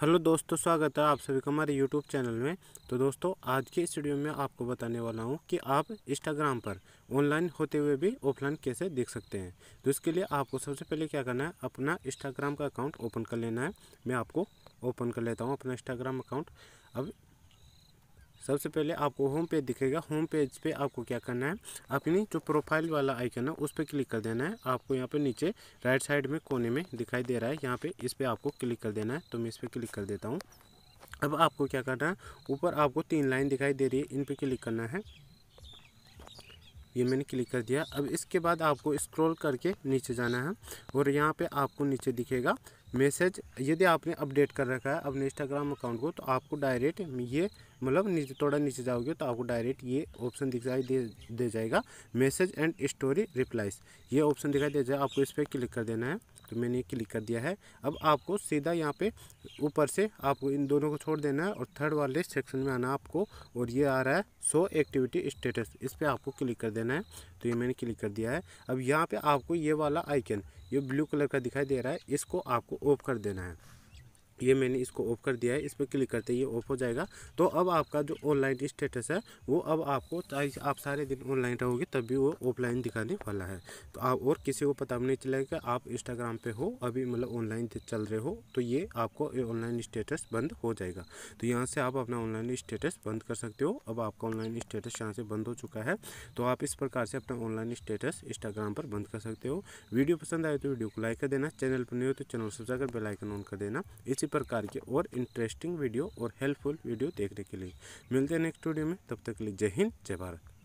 hello दोस्तों स्वागत है आप सभी का हमारे यूट्यूब चैनल में तो दोस्तों आज के इस वीडियो में आपको बताने वाला हूँ कि आप इंस्टाग्राम पर ऑनलाइन होते हुए भी ऑफलाइन कैसे देख सकते हैं तो इसके लिए आपको सबसे पहले क्या करना है अपना इंस्टाग्राम का अकाउंट ओपन कर लेना है मैं आपको ओपन कर लेता हूँ अपना इंस्टाग्राम अकाउंट अब सबसे पहले आपको होम पेज दिखेगा होम पेज पे आपको क्या करना है अपनी जो प्रोफाइल वाला आइकन है उस पर क्लिक कर देना है आपको यहाँ पे नीचे राइट साइड में कोने में दिखाई दे रहा है यहाँ पे इस पर आपको क्लिक कर देना है तो मैं इस पर क्लिक कर देता हूँ अब आपको क्या करना है ऊपर आपको तीन लाइन दिखाई दे रही है इन पर क्लिक करना है ये मैंने क्लिक कर दिया अब इसके बाद आपको स्क्रॉल करके नीचे जाना है और यहाँ पे आपको नीचे दिखेगा मैसेज यदि आपने अपडेट कर रखा है अपने इंस्टाग्राम अकाउंट को तो आपको डायरेक्ट ये मतलब नीचे थोड़ा नीचे जाओगे तो आपको डायरेक्ट ये ऑप्शन दिखाई दे दे जाएगा मैसेज एंड स्टोरी रिप्लाइज ये ऑप्शन दिखाई दे जाए आपको इस पर क्लिक कर देना है तो मैंने क्लिक कर दिया है अब आपको सीधा यहाँ पे ऊपर से आपको इन दोनों को छोड़ देना है और थर्ड वाले सेक्शन में आना आपको और ये आ रहा है सो एक्टिविटी स्टेटस इस पर आपको क्लिक कर देना है तो ये मैंने क्लिक कर दिया है अब यहाँ पर आपको ये वाला आइकन ये ब्लू कलर का दिखाई दे रहा है इसको आपको ऑफ कर देना है ये मैंने इसको ऑफ कर दिया है इस पर क्लिक करते ही ये ऑफ हो जाएगा तो अब आपका जो ऑनलाइन स्टेटस है वो अब आपको आप सारे दिन ऑनलाइन रहोगे तब भी वो ऑफलाइन दिखाने वाला है तो आप और किसी को पता भी नहीं चलेगा कि आप इंस्टाग्राम पे हो अभी मतलब ऑनलाइन चल रहे हो तो ये आपको ऑनलाइन स्टेटस बंद हो जाएगा तो यहाँ से आप अपना ऑनलाइन स्टेटस बंद कर सकते हो अब आपका ऑनलाइन स्टेटस यहाँ से बंद हो चुका है तो आप इस प्रकार से अपना ऑनलाइन स्टेटस इंस्टाग्राम पर बंद कर सकते हो वीडियो पसंद आए तो वीडियो को लाइक कर देना चैनल पर नहीं हो तो चैनल सब्सक्राइब कर बेलाइकन ऑन कर देना इसी इसी प्रकार के और इंटरेस्टिंग वीडियो और हेल्पफुल वीडियो देखने के लिए मिलते हैं नेक्स्ट वीडियो में तब तक के लिए जय हिंद जय भारत